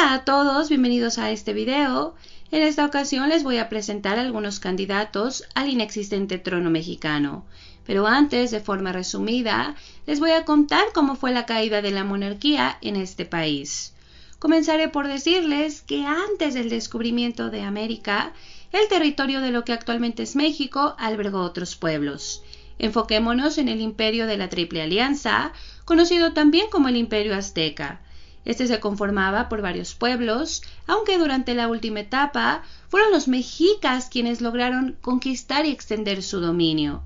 Hola a todos, bienvenidos a este video. En esta ocasión les voy a presentar algunos candidatos al inexistente trono mexicano. Pero antes, de forma resumida, les voy a contar cómo fue la caída de la monarquía en este país. Comenzaré por decirles que antes del descubrimiento de América, el territorio de lo que actualmente es México albergó otros pueblos. Enfoquémonos en el imperio de la Triple Alianza, conocido también como el imperio azteca este se conformaba por varios pueblos, aunque durante la última etapa fueron los mexicas quienes lograron conquistar y extender su dominio.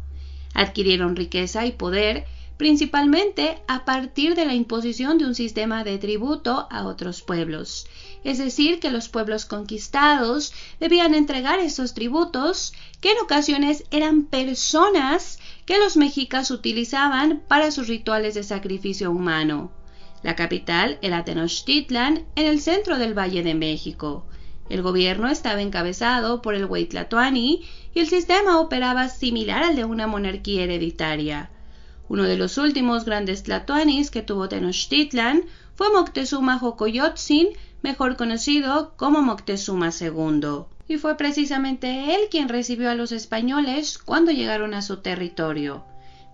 Adquirieron riqueza y poder principalmente a partir de la imposición de un sistema de tributo a otros pueblos. Es decir, que los pueblos conquistados debían entregar esos tributos, que en ocasiones eran personas que los mexicas utilizaban para sus rituales de sacrificio humano. La capital era Tenochtitlan, en el centro del Valle de México. El gobierno estaba encabezado por el Tlatoani y el sistema operaba similar al de una monarquía hereditaria. Uno de los últimos grandes tlatoanis que tuvo Tenochtitlan fue Moctezuma Jocoyotzin, mejor conocido como Moctezuma II, y fue precisamente él quien recibió a los españoles cuando llegaron a su territorio.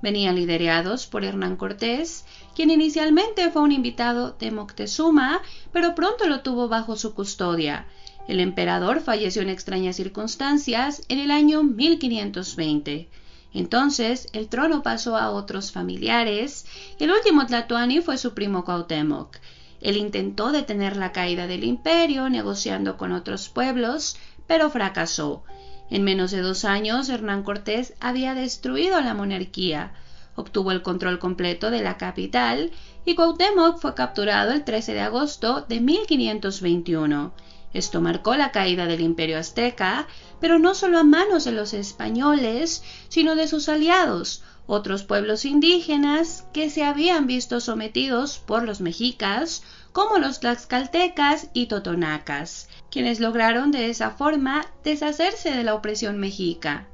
Venían liderados por Hernán Cortés, quien inicialmente fue un invitado de Moctezuma, pero pronto lo tuvo bajo su custodia. El emperador falleció en extrañas circunstancias en el año 1520. Entonces el trono pasó a otros familiares el último Tlatoani fue su primo Cuauhtémoc. Él intentó detener la caída del imperio negociando con otros pueblos, pero fracasó. En menos de dos años, Hernán Cortés había destruido la monarquía, obtuvo el control completo de la capital y Cuauhtémoc fue capturado el 13 de agosto de 1521. Esto marcó la caída del imperio azteca, pero no solo a manos de los españoles, sino de sus aliados, otros pueblos indígenas que se habían visto sometidos por los mexicas como los tlaxcaltecas y totonacas, quienes lograron de esa forma deshacerse de la opresión mexica.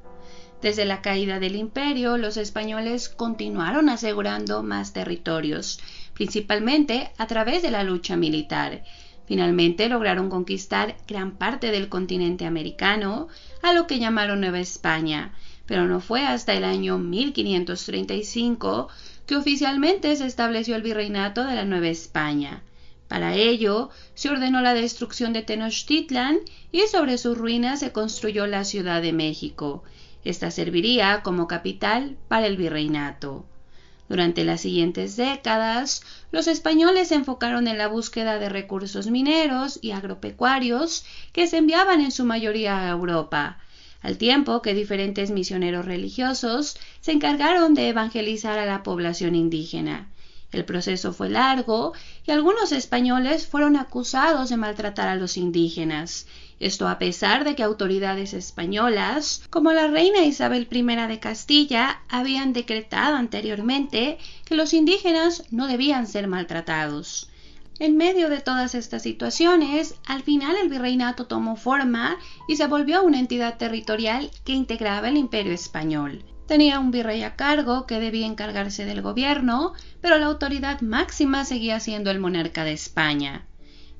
Desde la caída del imperio, los españoles continuaron asegurando más territorios, principalmente a través de la lucha militar. Finalmente lograron conquistar gran parte del continente americano, a lo que llamaron Nueva España, pero no fue hasta el año 1535 que oficialmente se estableció el virreinato de la Nueva España. Para ello, se ordenó la destrucción de Tenochtitlan y sobre sus ruinas se construyó la Ciudad de México. Esta serviría como capital para el virreinato. Durante las siguientes décadas, los españoles se enfocaron en la búsqueda de recursos mineros y agropecuarios que se enviaban en su mayoría a Europa, al tiempo que diferentes misioneros religiosos se encargaron de evangelizar a la población indígena. El proceso fue largo y algunos españoles fueron acusados de maltratar a los indígenas. Esto a pesar de que autoridades españolas, como la reina Isabel I de Castilla, habían decretado anteriormente que los indígenas no debían ser maltratados. En medio de todas estas situaciones, al final el virreinato tomó forma y se volvió una entidad territorial que integraba el imperio español. Tenía un virrey a cargo que debía encargarse del gobierno, pero la autoridad máxima seguía siendo el monarca de España.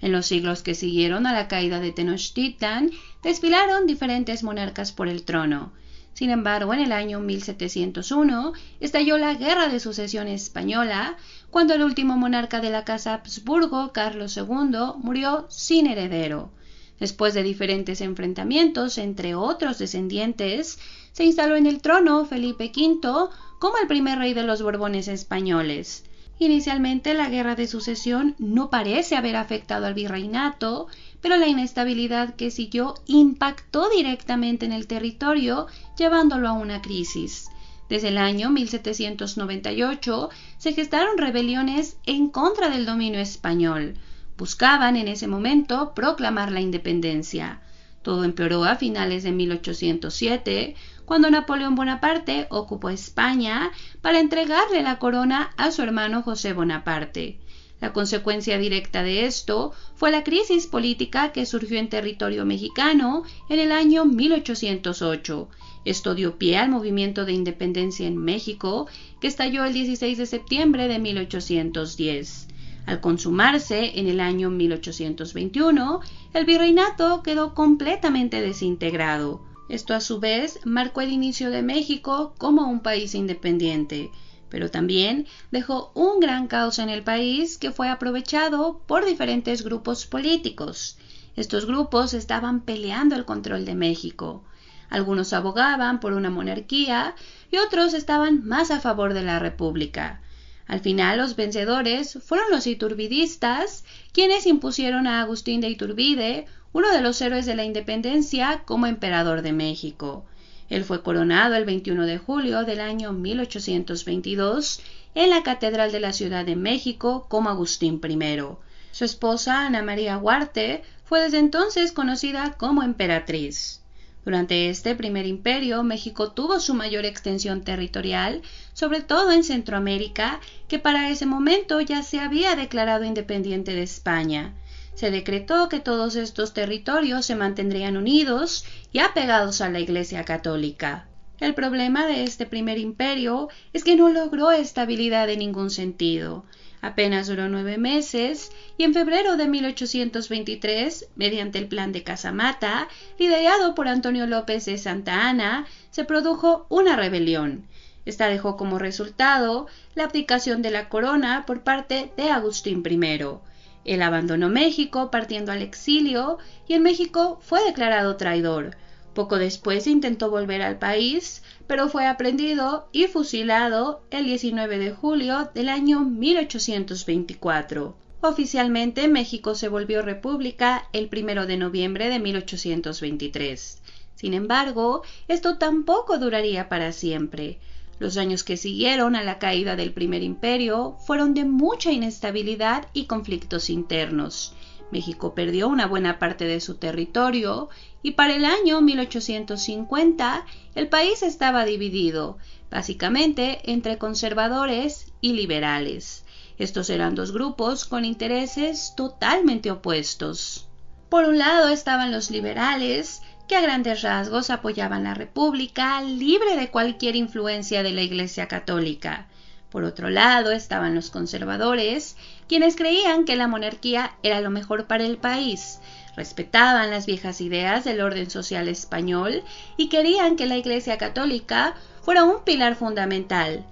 En los siglos que siguieron a la caída de Tenochtitlan, desfilaron diferentes monarcas por el trono. Sin embargo, en el año 1701 estalló la Guerra de Sucesión Española, cuando el último monarca de la Casa Habsburgo, Carlos II, murió sin heredero. Después de diferentes enfrentamientos entre otros descendientes, se instaló en el trono Felipe V como el primer rey de los Borbones españoles. Inicialmente la guerra de sucesión no parece haber afectado al virreinato, pero la inestabilidad que siguió impactó directamente en el territorio, llevándolo a una crisis. Desde el año 1798 se gestaron rebeliones en contra del dominio español. Buscaban en ese momento proclamar la independencia. Todo empeoró a finales de 1807, cuando Napoleón Bonaparte ocupó España para entregarle la corona a su hermano José Bonaparte. La consecuencia directa de esto fue la crisis política que surgió en territorio mexicano en el año 1808. Esto dio pie al movimiento de independencia en México, que estalló el 16 de septiembre de 1810. Al consumarse en el año 1821, el virreinato quedó completamente desintegrado. Esto a su vez marcó el inicio de México como un país independiente, pero también dejó un gran caos en el país que fue aprovechado por diferentes grupos políticos. Estos grupos estaban peleando el control de México. Algunos abogaban por una monarquía y otros estaban más a favor de la República. Al final, los vencedores fueron los iturbidistas, quienes impusieron a Agustín de Iturbide, uno de los héroes de la independencia, como emperador de México. Él fue coronado el 21 de julio del año 1822 en la Catedral de la Ciudad de México como Agustín I. Su esposa, Ana María Huarte, fue desde entonces conocida como emperatriz. Durante este primer imperio, México tuvo su mayor extensión territorial, sobre todo en Centroamérica, que para ese momento ya se había declarado independiente de España. Se decretó que todos estos territorios se mantendrían unidos y apegados a la Iglesia Católica. El problema de este primer imperio es que no logró estabilidad en ningún sentido. Apenas duró nueve meses y en febrero de 1823, mediante el plan de Casamata, liderado por Antonio López de Santa Ana, se produjo una rebelión. Esta dejó como resultado la abdicación de la corona por parte de Agustín I. Él abandonó México partiendo al exilio y en México fue declarado traidor. Poco después intentó volver al país, pero fue aprendido y fusilado el 19 de julio del año 1824. Oficialmente México se volvió república el 1 de noviembre de 1823. Sin embargo, esto tampoco duraría para siempre. Los años que siguieron a la caída del primer imperio fueron de mucha inestabilidad y conflictos internos. México perdió una buena parte de su territorio y para el año 1850 el país estaba dividido, básicamente entre conservadores y liberales. Estos eran dos grupos con intereses totalmente opuestos. Por un lado estaban los liberales, que a grandes rasgos apoyaban la República libre de cualquier influencia de la Iglesia Católica. Por otro lado estaban los conservadores, quienes creían que la monarquía era lo mejor para el país, respetaban las viejas ideas del orden social español y querían que la Iglesia Católica fuera un pilar fundamental,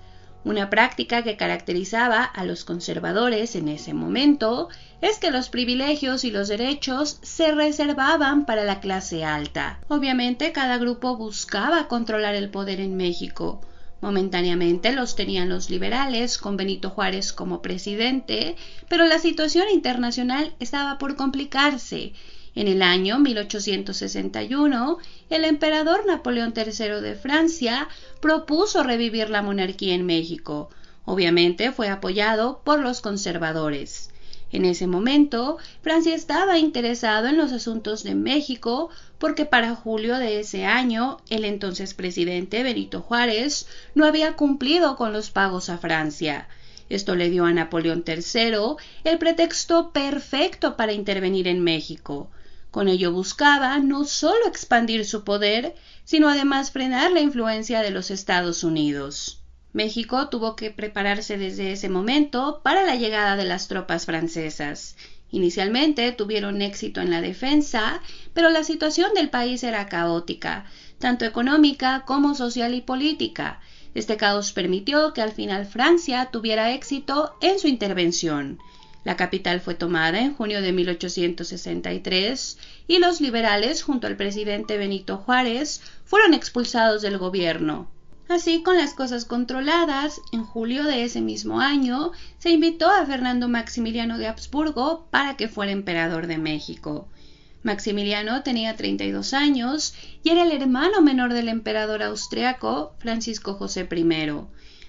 una práctica que caracterizaba a los conservadores en ese momento es que los privilegios y los derechos se reservaban para la clase alta. Obviamente cada grupo buscaba controlar el poder en México, Momentáneamente los tenían los liberales, con Benito Juárez como presidente, pero la situación internacional estaba por complicarse. En el año 1861, el emperador Napoleón III de Francia propuso revivir la monarquía en México. Obviamente fue apoyado por los conservadores. En ese momento, Francia estaba interesado en los asuntos de México porque para julio de ese año el entonces presidente Benito Juárez no había cumplido con los pagos a Francia. Esto le dio a Napoleón III el pretexto perfecto para intervenir en México. Con ello buscaba no solo expandir su poder, sino además frenar la influencia de los Estados Unidos. México tuvo que prepararse desde ese momento para la llegada de las tropas francesas. Inicialmente tuvieron éxito en la defensa, pero la situación del país era caótica, tanto económica como social y política. Este caos permitió que al final Francia tuviera éxito en su intervención. La capital fue tomada en junio de 1863 y los liberales, junto al presidente Benito Juárez, fueron expulsados del gobierno. Así, con las cosas controladas, en julio de ese mismo año se invitó a Fernando Maximiliano de Habsburgo para que fuera emperador de México. Maximiliano tenía 32 años y era el hermano menor del emperador austriaco Francisco José I.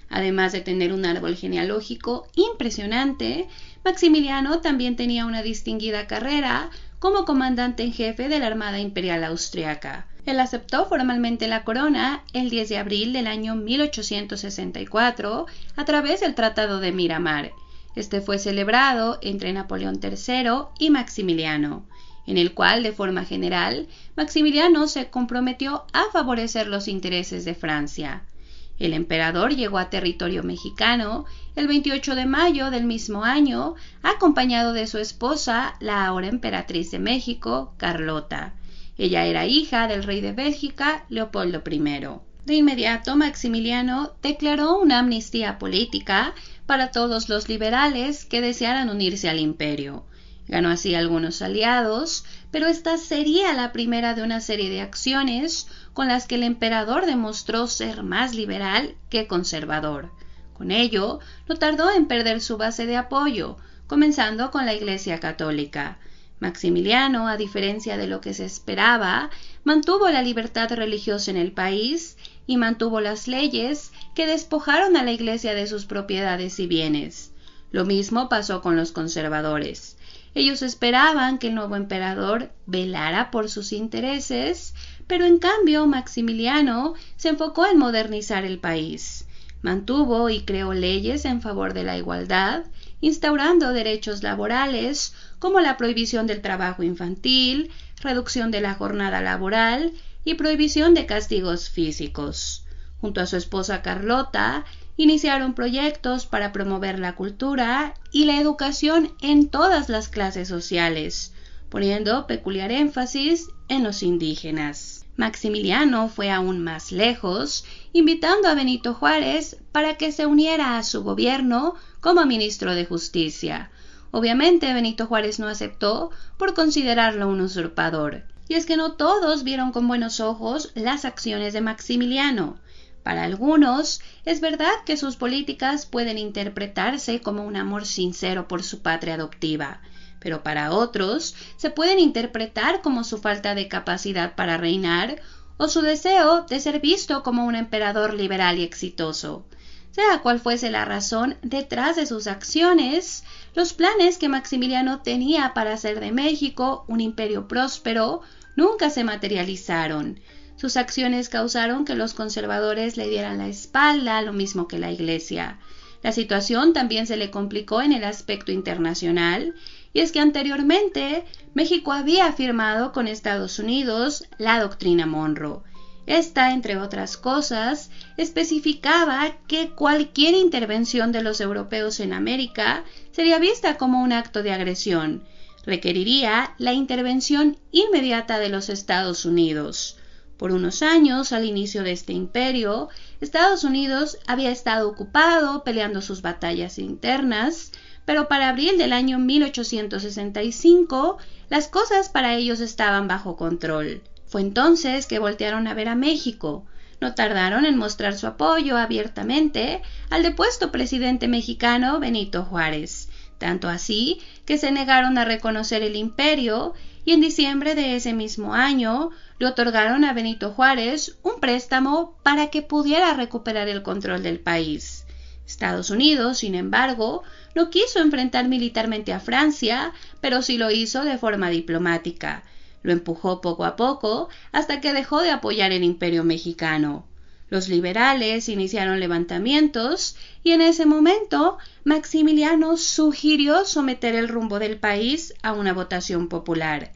Además de tener un árbol genealógico impresionante, Maximiliano también tenía una distinguida carrera como comandante en jefe de la Armada Imperial Austriaca. Él aceptó formalmente la corona el 10 de abril del año 1864 a través del Tratado de Miramar. Este fue celebrado entre Napoleón III y Maximiliano, en el cual, de forma general, Maximiliano se comprometió a favorecer los intereses de Francia. El emperador llegó a territorio mexicano el 28 de mayo del mismo año, acompañado de su esposa, la ahora emperatriz de México, Carlota. Ella era hija del rey de Bélgica, Leopoldo I. De inmediato, Maximiliano declaró una amnistía política para todos los liberales que desearan unirse al imperio. Ganó así algunos aliados, pero esta sería la primera de una serie de acciones con las que el emperador demostró ser más liberal que conservador. Con ello, no tardó en perder su base de apoyo, comenzando con la Iglesia Católica. Maximiliano, a diferencia de lo que se esperaba, mantuvo la libertad religiosa en el país y mantuvo las leyes que despojaron a la Iglesia de sus propiedades y bienes. Lo mismo pasó con los conservadores. Ellos esperaban que el nuevo emperador velara por sus intereses, pero en cambio Maximiliano se enfocó en modernizar el país. Mantuvo y creó leyes en favor de la igualdad, instaurando derechos laborales como la prohibición del trabajo infantil, reducción de la jornada laboral y prohibición de castigos físicos. Junto a su esposa Carlota, iniciaron proyectos para promover la cultura y la educación en todas las clases sociales, poniendo peculiar énfasis en los indígenas. Maximiliano fue aún más lejos, invitando a Benito Juárez para que se uniera a su gobierno como ministro de Justicia. Obviamente Benito Juárez no aceptó por considerarlo un usurpador. Y es que no todos vieron con buenos ojos las acciones de Maximiliano. Para algunos, es verdad que sus políticas pueden interpretarse como un amor sincero por su patria adoptiva, pero para otros se pueden interpretar como su falta de capacidad para reinar o su deseo de ser visto como un emperador liberal y exitoso. Sea cual fuese la razón detrás de sus acciones, los planes que Maximiliano tenía para hacer de México un imperio próspero nunca se materializaron. Sus acciones causaron que los conservadores le dieran la espalda, lo mismo que la Iglesia. La situación también se le complicó en el aspecto internacional y es que anteriormente México había firmado con Estados Unidos la doctrina Monroe. Esta, entre otras cosas, especificaba que cualquier intervención de los europeos en América sería vista como un acto de agresión. Requeriría la intervención inmediata de los Estados Unidos. Por unos años, al inicio de este imperio, Estados Unidos había estado ocupado peleando sus batallas internas, pero para abril del año 1865 las cosas para ellos estaban bajo control. Fue entonces que voltearon a ver a México. No tardaron en mostrar su apoyo abiertamente al depuesto presidente mexicano Benito Juárez, tanto así que se negaron a reconocer el imperio y en diciembre de ese mismo año le otorgaron a Benito Juárez un préstamo para que pudiera recuperar el control del país. Estados Unidos, sin embargo, no quiso enfrentar militarmente a Francia, pero sí lo hizo de forma diplomática. Lo empujó poco a poco hasta que dejó de apoyar el imperio mexicano. Los liberales iniciaron levantamientos y en ese momento Maximiliano sugirió someter el rumbo del país a una votación popular.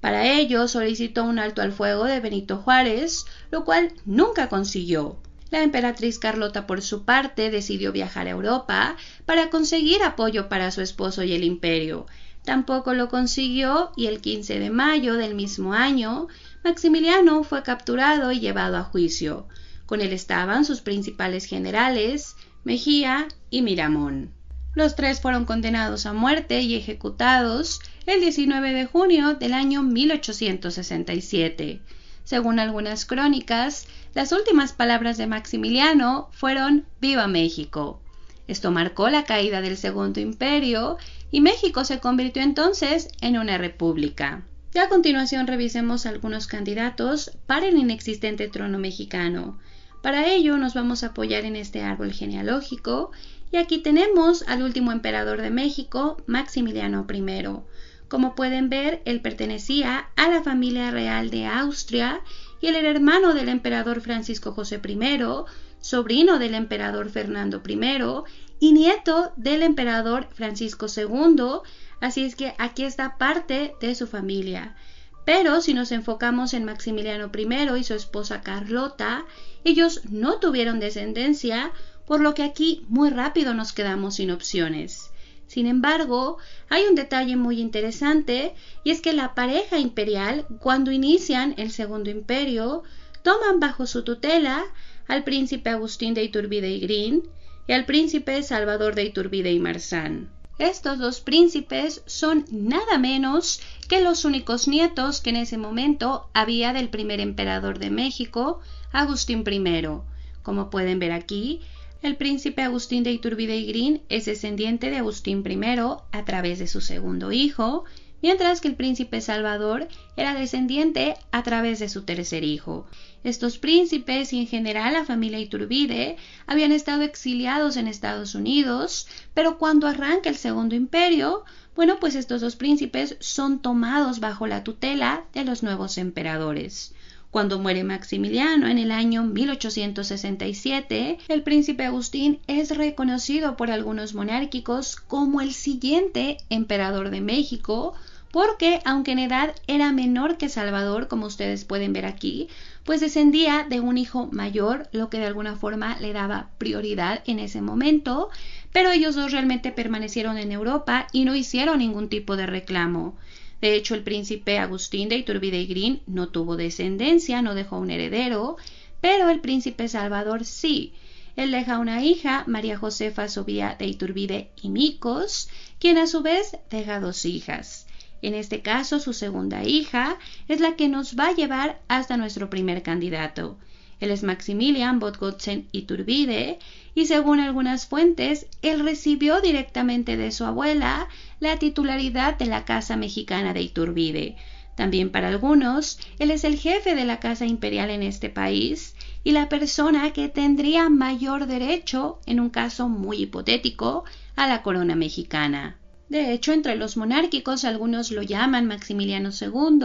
Para ello solicitó un alto al fuego de Benito Juárez, lo cual nunca consiguió. La emperatriz Carlota, por su parte, decidió viajar a Europa para conseguir apoyo para su esposo y el imperio. Tampoco lo consiguió y el 15 de mayo del mismo año, Maximiliano fue capturado y llevado a juicio. Con él estaban sus principales generales, Mejía y Miramón. Los tres fueron condenados a muerte y ejecutados el 19 de junio del año 1867. Según algunas crónicas, las últimas palabras de Maximiliano fueron Viva México. Esto marcó la caída del Segundo Imperio y México se convirtió entonces en una república. Ya a continuación revisemos algunos candidatos para el inexistente trono mexicano. Para ello nos vamos a apoyar en este árbol genealógico y aquí tenemos al último emperador de México, Maximiliano I. Como pueden ver, él pertenecía a la familia real de Austria y él era hermano del emperador Francisco José I, sobrino del emperador Fernando I y nieto del emperador Francisco II, así es que aquí está parte de su familia. Pero si nos enfocamos en Maximiliano I y su esposa Carlota, ellos no tuvieron descendencia, por lo que aquí muy rápido nos quedamos sin opciones. Sin embargo, hay un detalle muy interesante y es que la pareja imperial, cuando inician el Segundo Imperio, toman bajo su tutela al príncipe Agustín de Iturbide y Green y al príncipe Salvador de Iturbide y Marsán. Estos dos príncipes son nada menos que los únicos nietos que en ese momento había del primer emperador de México, Agustín I. Como pueden ver aquí, el príncipe Agustín de Iturbide y Green es descendiente de Agustín I a través de su segundo hijo, mientras que el príncipe Salvador era descendiente a través de su tercer hijo. Estos príncipes y en general la familia Iturbide habían estado exiliados en Estados Unidos, pero cuando arranca el Segundo Imperio, bueno, pues estos dos príncipes son tomados bajo la tutela de los nuevos emperadores. Cuando muere Maximiliano en el año 1867, el príncipe Agustín es reconocido por algunos monárquicos como el siguiente emperador de México, porque aunque en edad era menor que Salvador, como ustedes pueden ver aquí, pues descendía de un hijo mayor, lo que de alguna forma le daba prioridad en ese momento, pero ellos dos realmente permanecieron en Europa y no hicieron ningún tipo de reclamo. De hecho, el príncipe Agustín de Iturbide y Green no tuvo descendencia, no dejó un heredero, pero el príncipe Salvador sí. Él deja una hija, María Josefa Sobía de Iturbide y Micos, quien a su vez deja dos hijas. En este caso, su segunda hija es la que nos va a llevar hasta nuestro primer candidato. Él es Maximilian Botgotzen Iturbide y según algunas fuentes, él recibió directamente de su abuela la titularidad de la Casa Mexicana de Iturbide. También para algunos, él es el jefe de la Casa Imperial en este país y la persona que tendría mayor derecho, en un caso muy hipotético, a la corona mexicana. De hecho, entre los monárquicos algunos lo llaman Maximiliano II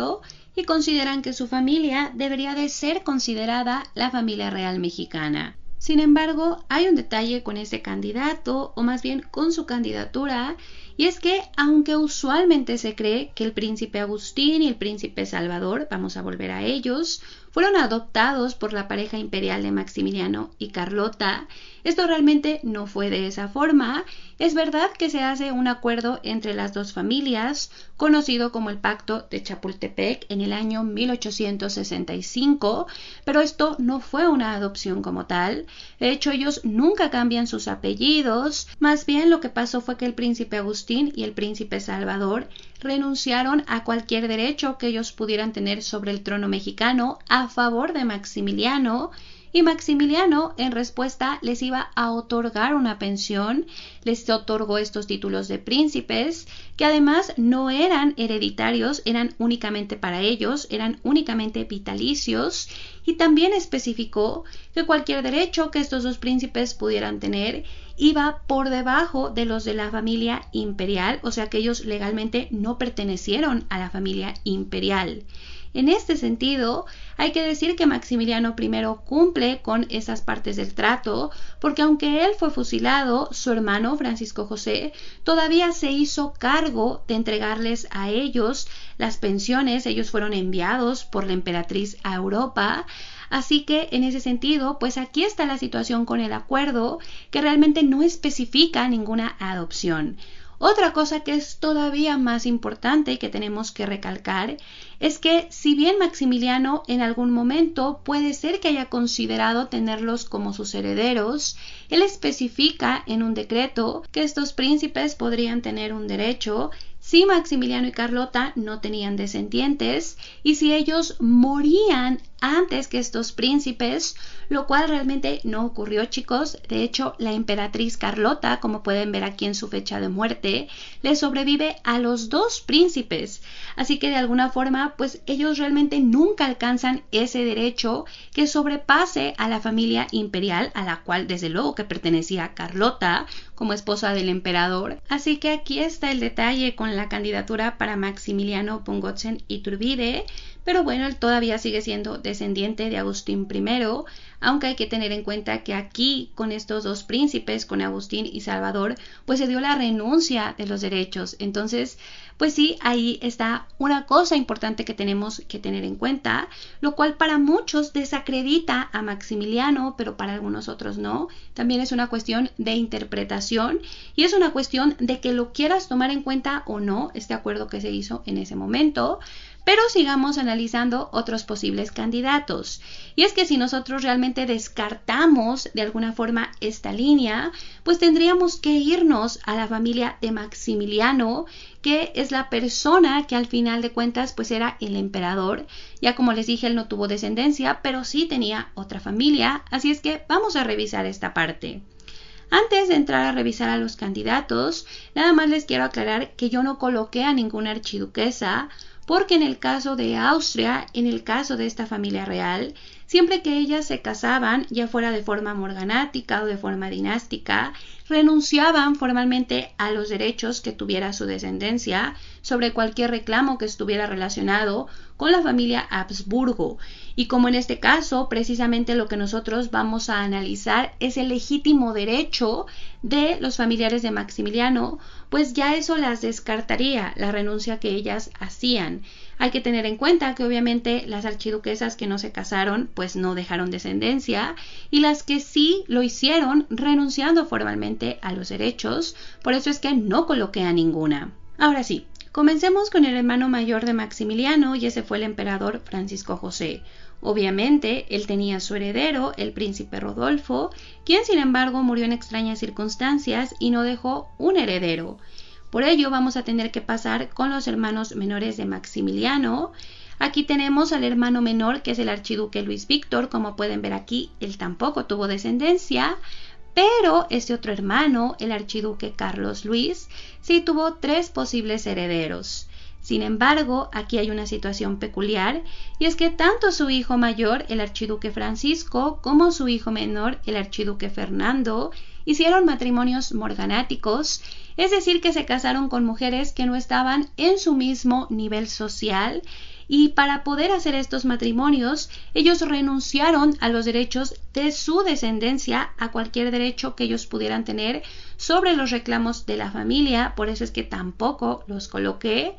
y consideran que su familia debería de ser considerada la familia real mexicana. Sin embargo, hay un detalle con ese candidato, o más bien con su candidatura, y es que, aunque usualmente se cree que el príncipe Agustín y el príncipe Salvador, vamos a volver a ellos, fueron adoptados por la pareja imperial de Maximiliano y Carlota, esto realmente no fue de esa forma. Es verdad que se hace un acuerdo entre las dos familias, conocido como el Pacto de Chapultepec en el año 1865, pero esto no fue una adopción como tal. De hecho, ellos nunca cambian sus apellidos, más bien lo que pasó fue que el príncipe Agustín y el príncipe Salvador renunciaron a cualquier derecho que ellos pudieran tener sobre el trono mexicano a favor de Maximiliano y Maximiliano en respuesta les iba a otorgar una pensión, les otorgó estos títulos de príncipes, que además no eran hereditarios, eran únicamente para ellos, eran únicamente vitalicios, y también especificó que cualquier derecho que estos dos príncipes pudieran tener iba por debajo de los de la familia imperial, o sea que ellos legalmente no pertenecieron a la familia imperial. En este sentido, hay que decir que Maximiliano I cumple con esas partes del trato, porque aunque él fue fusilado, su hermano Francisco José todavía se hizo cargo de entregarles a ellos las pensiones, ellos fueron enviados por la emperatriz a Europa, Así que en ese sentido, pues aquí está la situación con el acuerdo que realmente no especifica ninguna adopción. Otra cosa que es todavía más importante y que tenemos que recalcar es que si bien Maximiliano en algún momento puede ser que haya considerado tenerlos como sus herederos, él especifica en un decreto que estos príncipes podrían tener un derecho si Maximiliano y Carlota no tenían descendientes y si ellos morían antes que estos príncipes, lo cual realmente no ocurrió chicos. De hecho, la emperatriz Carlota, como pueden ver aquí en su fecha de muerte, le sobrevive a los dos príncipes. Así que de alguna forma, pues ellos realmente nunca alcanzan ese derecho que sobrepase a la familia imperial, a la cual desde luego que pertenecía Carlota, como esposa del emperador. Así que aquí está el detalle con la candidatura para Maximiliano y Iturbide, pero bueno, él todavía sigue siendo descendiente de Agustín I, aunque hay que tener en cuenta que aquí con estos dos príncipes, con Agustín y Salvador, pues se dio la renuncia de los derechos. Entonces, pues sí, ahí está una cosa importante que tenemos que tener en cuenta, lo cual para muchos desacredita a Maximiliano, pero para algunos otros no. También es una cuestión de interpretación y es una cuestión de que lo quieras tomar en cuenta o no, este acuerdo que se hizo en ese momento. Pero sigamos analizando otros posibles candidatos. Y es que si nosotros realmente descartamos de alguna forma esta línea, pues tendríamos que irnos a la familia de Maximiliano, que es la persona que al final de cuentas pues era el emperador. Ya como les dije, él no tuvo descendencia, pero sí tenía otra familia, así es que vamos a revisar esta parte. Antes de entrar a revisar a los candidatos, nada más les quiero aclarar que yo no coloqué a ninguna archiduquesa porque en el caso de Austria, en el caso de esta familia real, siempre que ellas se casaban, ya fuera de forma morganática o de forma dinástica, renunciaban formalmente a los derechos que tuviera su descendencia sobre cualquier reclamo que estuviera relacionado con la familia Habsburgo. Y como en este caso, precisamente lo que nosotros vamos a analizar es el legítimo derecho de los familiares de Maximiliano, pues ya eso las descartaría, la renuncia que ellas hacían. Hay que tener en cuenta que obviamente las archiduquesas que no se casaron pues no dejaron descendencia y las que sí lo hicieron renunciando formalmente a los derechos, por eso es que no coloqué a ninguna. Ahora sí, comencemos con el hermano mayor de Maximiliano y ese fue el emperador Francisco José. Obviamente, él tenía su heredero, el príncipe Rodolfo, quien sin embargo murió en extrañas circunstancias y no dejó un heredero. Por ello vamos a tener que pasar con los hermanos menores de Maximiliano, Aquí tenemos al hermano menor, que es el archiduque Luis Víctor, como pueden ver aquí, él tampoco tuvo descendencia, pero este otro hermano, el archiduque Carlos Luis, sí tuvo tres posibles herederos. Sin embargo, aquí hay una situación peculiar, y es que tanto su hijo mayor, el archiduque Francisco, como su hijo menor, el archiduque Fernando, hicieron matrimonios morganáticos, es decir, que se casaron con mujeres que no estaban en su mismo nivel social, y para poder hacer estos matrimonios, ellos renunciaron a los derechos de su descendencia, a cualquier derecho que ellos pudieran tener sobre los reclamos de la familia, por eso es que tampoco los coloqué,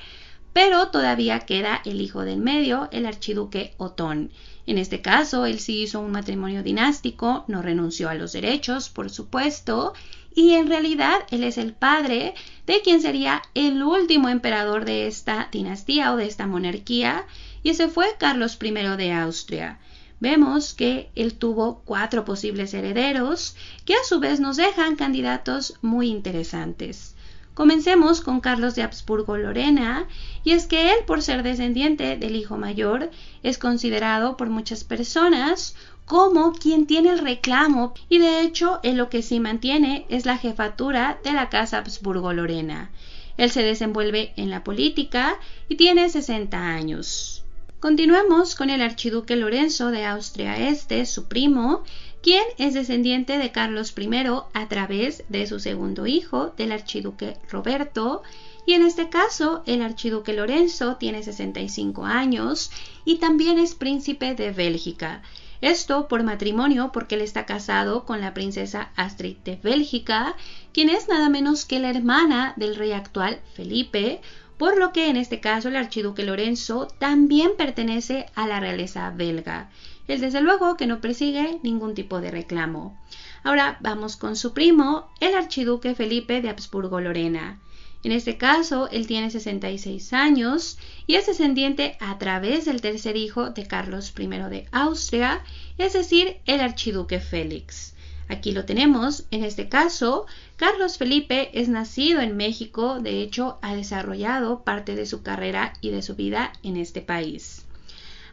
pero todavía queda el hijo del medio, el archiduque Otón. En este caso, él sí hizo un matrimonio dinástico, no renunció a los derechos, por supuesto, y en realidad él es el padre de quien sería el último emperador de esta dinastía o de esta monarquía, y ese fue Carlos I de Austria. Vemos que él tuvo cuatro posibles herederos, que a su vez nos dejan candidatos muy interesantes. Comencemos con Carlos de Habsburgo-Lorena, y es que él, por ser descendiente del hijo mayor, es considerado por muchas personas como quien tiene el reclamo y de hecho él lo que sí mantiene es la jefatura de la Casa Habsburgo-Lorena. Él se desenvuelve en la política y tiene 60 años. Continuemos con el archiduque Lorenzo de Austria Este, su primo, quien es descendiente de Carlos I a través de su segundo hijo, del archiduque Roberto, y en este caso el archiduque Lorenzo tiene 65 años y también es príncipe de Bélgica. Esto por matrimonio porque él está casado con la princesa Astrid de Bélgica, quien es nada menos que la hermana del rey actual Felipe, por lo que en este caso el archiduque Lorenzo también pertenece a la realeza belga. Él desde luego que no persigue ningún tipo de reclamo. Ahora vamos con su primo, el archiduque Felipe de Habsburgo-Lorena. En este caso, él tiene 66 años y es descendiente a través del tercer hijo de Carlos I de Austria, es decir, el archiduque Félix. Aquí lo tenemos, en este caso, Carlos Felipe es nacido en México, de hecho, ha desarrollado parte de su carrera y de su vida en este país.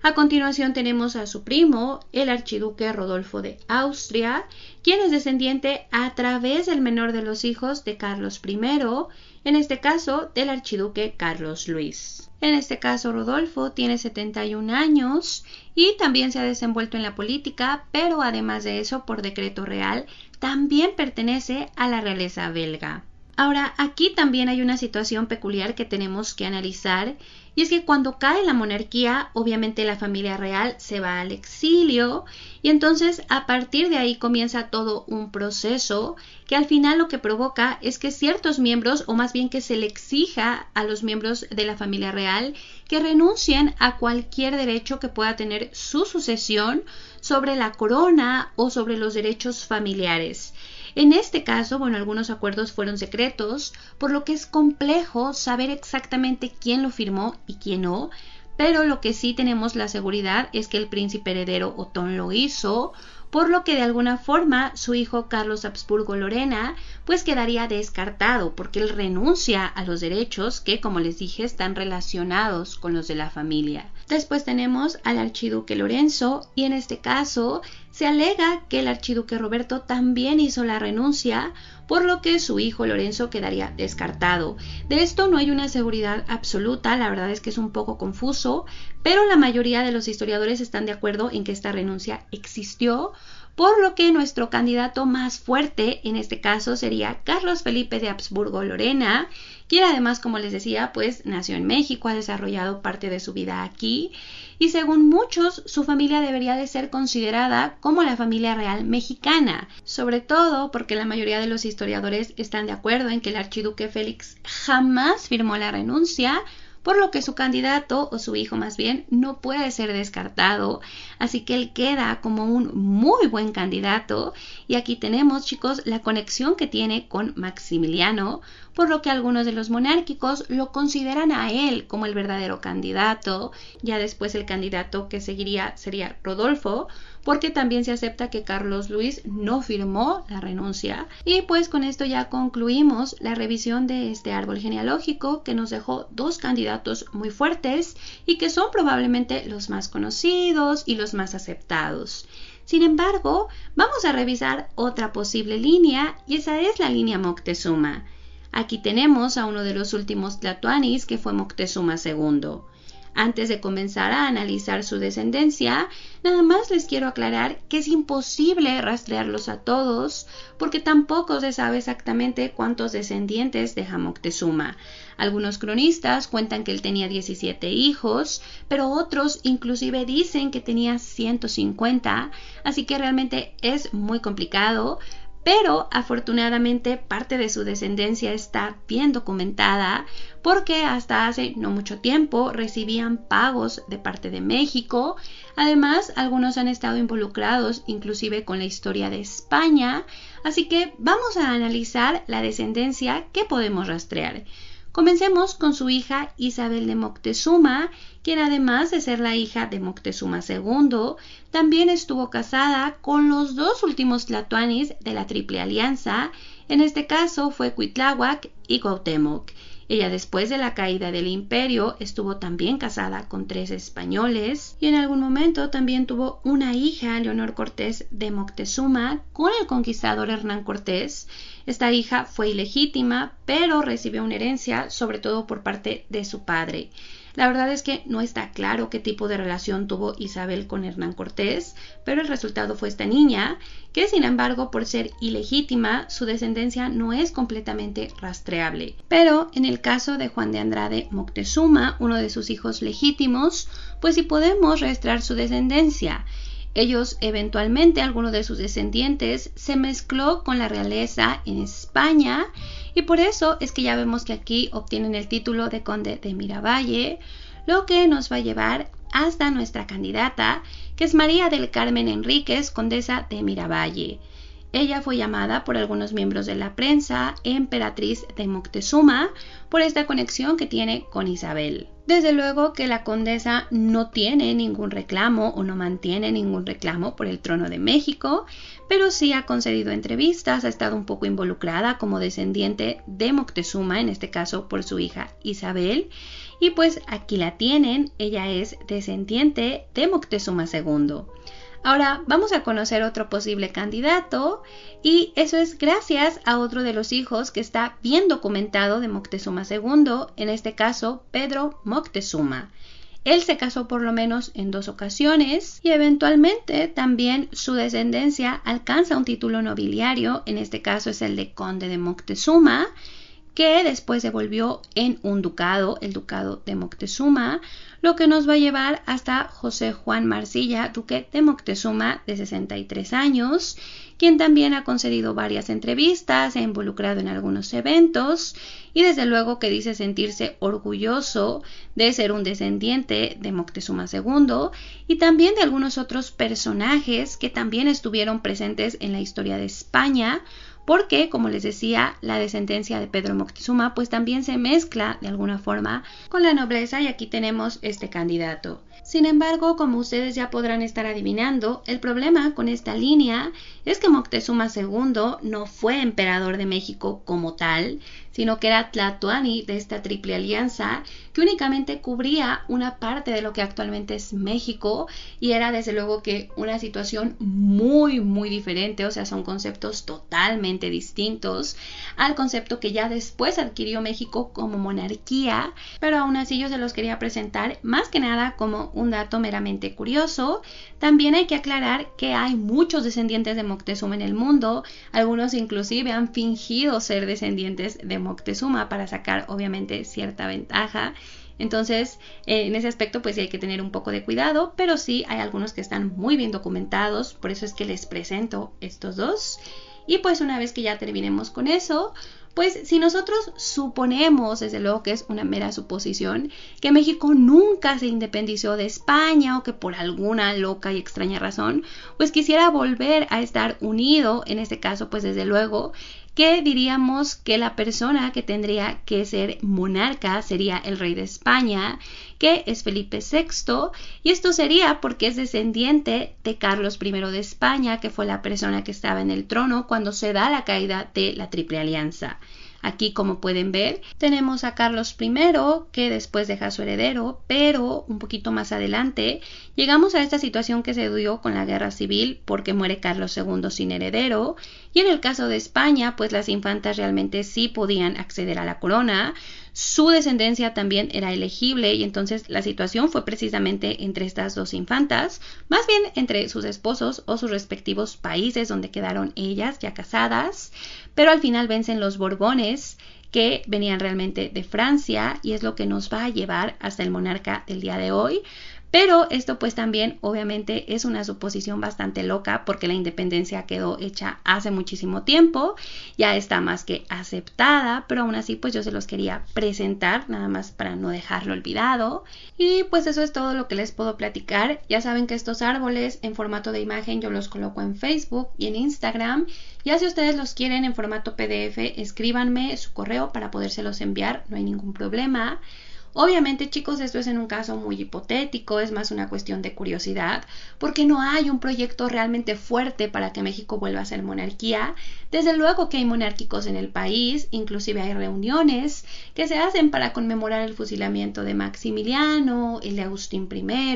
A continuación tenemos a su primo, el archiduque Rodolfo de Austria, quien es descendiente a través del menor de los hijos de Carlos I, en este caso del archiduque Carlos Luis. En este caso, Rodolfo tiene 71 años y también se ha desenvuelto en la política, pero además de eso, por decreto real, también pertenece a la realeza belga. Ahora, aquí también hay una situación peculiar que tenemos que analizar, y es que cuando cae la monarquía, obviamente la familia real se va al exilio, y entonces a partir de ahí comienza todo un proceso que al final lo que provoca es que ciertos miembros, o más bien que se le exija a los miembros de la familia real, que renuncien a cualquier derecho que pueda tener su sucesión sobre la corona o sobre los derechos familiares. En este caso, bueno, algunos acuerdos fueron secretos, por lo que es complejo saber exactamente quién lo firmó y quién no, pero lo que sí tenemos la seguridad es que el príncipe heredero Otón lo hizo, por lo que de alguna forma su hijo Carlos Habsburgo Lorena pues quedaría descartado porque él renuncia a los derechos que como les dije están relacionados con los de la familia. Después tenemos al archiduque Lorenzo y en este caso se alega que el archiduque Roberto también hizo la renuncia, por lo que su hijo Lorenzo quedaría descartado. De esto no hay una seguridad absoluta, la verdad es que es un poco confuso, pero la mayoría de los historiadores están de acuerdo en que esta renuncia existió, por lo que nuestro candidato más fuerte en este caso sería Carlos Felipe de Habsburgo Lorena, quien además, como les decía, pues nació en México, ha desarrollado parte de su vida aquí y según muchos su familia debería de ser considerada como la familia real mexicana, sobre todo porque la mayoría de los historiadores están de acuerdo en que el archiduque Félix jamás firmó la renuncia, por lo que su candidato o su hijo más bien no puede ser descartado, así que él queda como un muy buen candidato y aquí tenemos, chicos, la conexión que tiene con Maximiliano, por lo que algunos de los monárquicos lo consideran a él como el verdadero candidato. Ya después el candidato que seguiría sería Rodolfo, porque también se acepta que Carlos Luis no firmó la renuncia. Y pues con esto ya concluimos la revisión de este árbol genealógico que nos dejó dos candidatos muy fuertes y que son probablemente los más conocidos y los más aceptados. Sin embargo, vamos a revisar otra posible línea y esa es la línea Moctezuma. Aquí tenemos a uno de los últimos Tlatuanis que fue Moctezuma II. Antes de comenzar a analizar su descendencia, nada más les quiero aclarar que es imposible rastrearlos a todos, porque tampoco se sabe exactamente cuántos descendientes deja Moctezuma. Algunos cronistas cuentan que él tenía 17 hijos, pero otros inclusive dicen que tenía 150, así que realmente es muy complicado, pero afortunadamente parte de su descendencia está bien documentada porque hasta hace no mucho tiempo recibían pagos de parte de México. Además, algunos han estado involucrados inclusive con la historia de España, así que vamos a analizar la descendencia que podemos rastrear. Comencemos con su hija Isabel de Moctezuma, quien además de ser la hija de Moctezuma II, también estuvo casada con los dos últimos tlatoanis de la Triple Alianza, en este caso fue Cuitláhuac y Cuauhtémoc. Ella después de la caída del imperio estuvo también casada con tres españoles y en algún momento también tuvo una hija, Leonor Cortés de Moctezuma, con el conquistador Hernán Cortés. Esta hija fue ilegítima, pero recibió una herencia, sobre todo por parte de su padre. La verdad es que no está claro qué tipo de relación tuvo Isabel con Hernán Cortés, pero el resultado fue esta niña, que sin embargo por ser ilegítima su descendencia no es completamente rastreable. Pero en el caso de Juan de Andrade Moctezuma, uno de sus hijos legítimos, pues sí podemos rastrear su descendencia, ellos, eventualmente, alguno de sus descendientes, se mezcló con la realeza en España y por eso es que ya vemos que aquí obtienen el título de conde de Miravalle, lo que nos va a llevar hasta nuestra candidata, que es María del Carmen Enríquez, condesa de Miravalle. Ella fue llamada por algunos miembros de la prensa emperatriz de Moctezuma por esta conexión que tiene con Isabel. Desde luego que la condesa no tiene ningún reclamo o no mantiene ningún reclamo por el trono de México, pero sí ha concedido entrevistas, ha estado un poco involucrada como descendiente de Moctezuma, en este caso por su hija Isabel, y pues aquí la tienen, ella es descendiente de Moctezuma II. Ahora vamos a conocer otro posible candidato y eso es gracias a otro de los hijos que está bien documentado de Moctezuma II, en este caso Pedro Moctezuma. Él se casó por lo menos en dos ocasiones y eventualmente también su descendencia alcanza un título nobiliario, en este caso es el de conde de Moctezuma, que después se volvió en un ducado, el ducado de Moctezuma, lo que nos va a llevar hasta José Juan Marcilla, duque de Moctezuma de 63 años, quien también ha concedido varias entrevistas, se ha involucrado en algunos eventos y desde luego que dice sentirse orgulloso de ser un descendiente de Moctezuma II y también de algunos otros personajes que también estuvieron presentes en la historia de España, porque, como les decía, la descendencia de Pedro Moctezuma pues también se mezcla de alguna forma con la nobleza y aquí tenemos este candidato. Sin embargo, como ustedes ya podrán estar adivinando, el problema con esta línea es que Moctezuma II no fue emperador de México como tal, sino que era tlatuani de esta triple alianza, que únicamente cubría una parte de lo que actualmente es México y era desde luego que una situación muy, muy diferente, o sea, son conceptos totalmente distintos al concepto que ya después adquirió México como monarquía, pero aún así yo se los quería presentar más que nada como un dato meramente curioso. También hay que aclarar que hay muchos descendientes de Moctezuma en el mundo, algunos inclusive han fingido ser descendientes de Moctezuma para sacar obviamente cierta ventaja. Entonces, eh, en ese aspecto, pues sí hay que tener un poco de cuidado, pero sí hay algunos que están muy bien documentados, por eso es que les presento estos dos. Y pues una vez que ya terminemos con eso, pues si nosotros suponemos, desde luego que es una mera suposición, que México nunca se independizó de España o que por alguna loca y extraña razón, pues quisiera volver a estar unido, en este caso, pues desde luego que diríamos que la persona que tendría que ser monarca sería el rey de España, que es Felipe VI, y esto sería porque es descendiente de Carlos I de España, que fue la persona que estaba en el trono cuando se da la caída de la Triple Alianza. Aquí, como pueden ver, tenemos a Carlos I, que después deja su heredero, pero un poquito más adelante llegamos a esta situación que se dio con la guerra civil porque muere Carlos II sin heredero, y en el caso de España, pues las infantas realmente sí podían acceder a la corona, su descendencia también era elegible y entonces la situación fue precisamente entre estas dos infantas, más bien entre sus esposos o sus respectivos países donde quedaron ellas ya casadas pero al final vencen los Borbones que venían realmente de Francia y es lo que nos va a llevar hasta el monarca del día de hoy. Pero esto pues también obviamente es una suposición bastante loca porque la independencia quedó hecha hace muchísimo tiempo, ya está más que aceptada, pero aún así pues yo se los quería presentar nada más para no dejarlo olvidado. Y pues eso es todo lo que les puedo platicar. Ya saben que estos árboles en formato de imagen yo los coloco en Facebook y en Instagram. Ya si ustedes los quieren en formato PDF, escríbanme su correo para podérselos enviar, no hay ningún problema. Obviamente, chicos, esto es en un caso muy hipotético, es más una cuestión de curiosidad, porque no hay un proyecto realmente fuerte para que México vuelva a ser monarquía. Desde luego que hay monárquicos en el país, inclusive hay reuniones que se hacen para conmemorar el fusilamiento de Maximiliano, el de Agustín I,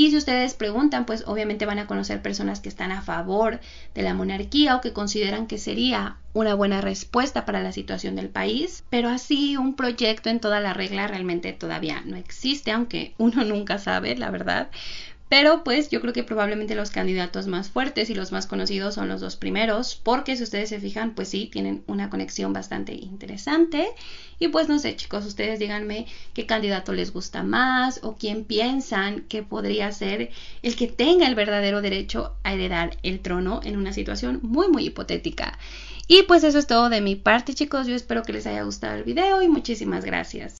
y si ustedes preguntan, pues obviamente van a conocer personas que están a favor de la monarquía o que consideran que sería una buena respuesta para la situación del país, pero así un proyecto en toda la regla realmente todavía no existe, aunque uno nunca sabe, la verdad. Pero pues yo creo que probablemente los candidatos más fuertes y los más conocidos son los dos primeros, porque si ustedes se fijan, pues sí, tienen una conexión bastante interesante. Y pues no sé, chicos, ustedes díganme qué candidato les gusta más o quién piensan que podría ser el que tenga el verdadero derecho a heredar el trono en una situación muy, muy hipotética. Y pues eso es todo de mi parte, chicos. Yo espero que les haya gustado el video y muchísimas gracias.